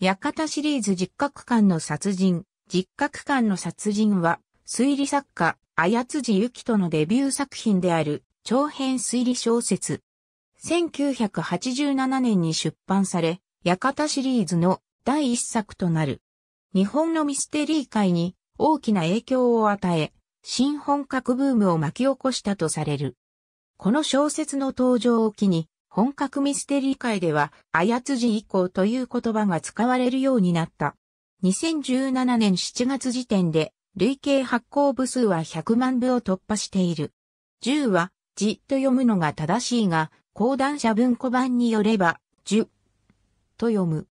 館シリーズ実格館の殺人、実格館の殺人は、推理作家、綾辻ゆきとのデビュー作品である、長編推理小説。1987年に出版され、館シリーズの第一作となる。日本のミステリー界に大きな影響を与え、新本格ブームを巻き起こしたとされる。この小説の登場を機に、本格ミステリー界では、あやつじ以降という言葉が使われるようになった。2017年7月時点で、累計発行部数は100万部を突破している。10は、じっと読むのが正しいが、講談社文庫版によれば、10と読む。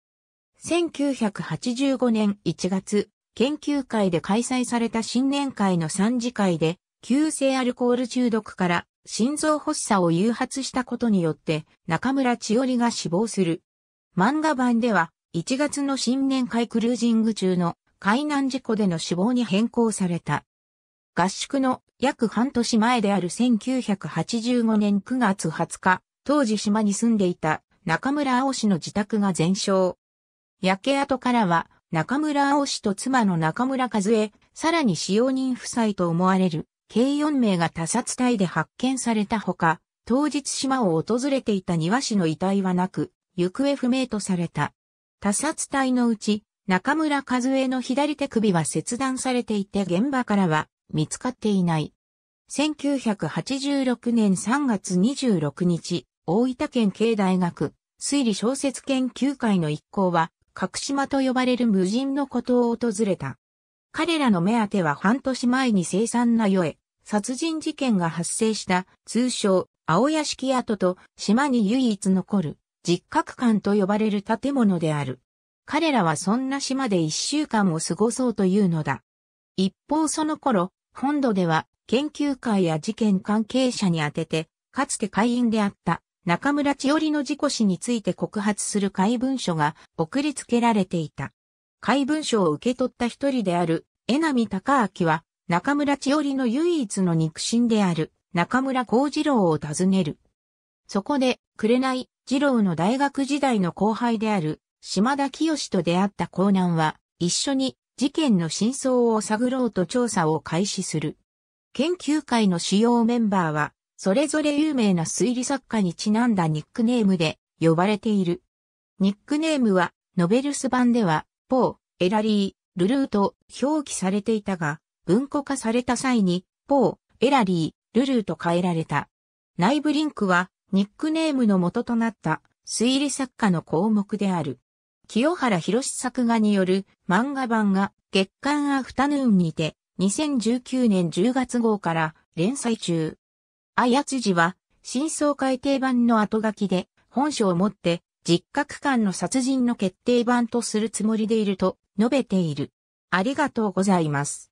1985年1月、研究会で開催された新年会の3次会で、急性アルコール中毒から心臓発作を誘発したことによって中村千織が死亡する。漫画版では1月の新年会クルージング中の海難事故での死亡に変更された。合宿の約半年前である1985年9月20日、当時島に住んでいた中村青氏の自宅が全焼。焼け跡からは中村青氏と妻の中村和江、さらに使用人夫妻と思われる計4名が他殺隊で発見されたほか、当日島を訪れていた庭師の遺体はなく、行方不明とされた。他殺隊のうち、中村和恵の左手首は切断されていて現場からは見つかっていない。1986年3月26日、大分県経大学推理小説研究会の一行は、角島と呼ばれる無人の孤島を訪れた。彼らの目当ては半年前に凄惨な世へ、殺人事件が発生した、通称、青屋敷跡と島に唯一残る、実覚館と呼ばれる建物である。彼らはそんな島で一週間を過ごそうというのだ。一方その頃、本土では研究会や事件関係者に宛てて、かつて会員であった中村千織の事故死について告発する怪文書が送りつけられていた。怪文書を受け取った一人である、江波隆明は、中村千織の唯一の肉親である、中村幸次郎を訪ねる。そこで、紅、次郎の大学時代の後輩である、島田清と出会った江南は、一緒に事件の真相を探ろうと調査を開始する。研究会の主要メンバーは、それぞれ有名な推理作家にちなんだニックネームで呼ばれている。ニックネームは、ノベルス版では、方、エラリー、ルルーと表記されていたが、文庫化された際に、ポー、エラリー、ルルーと変えられた。内部リンクは、ニックネームの元となった推理作家の項目である。清原博作画による漫画版が月刊アフタヌーンにて2019年10月号から連載中。あやつじは真相改訂版の後書きで本書をもって実家区間の殺人の決定版とするつもりでいると述べている。ありがとうございます。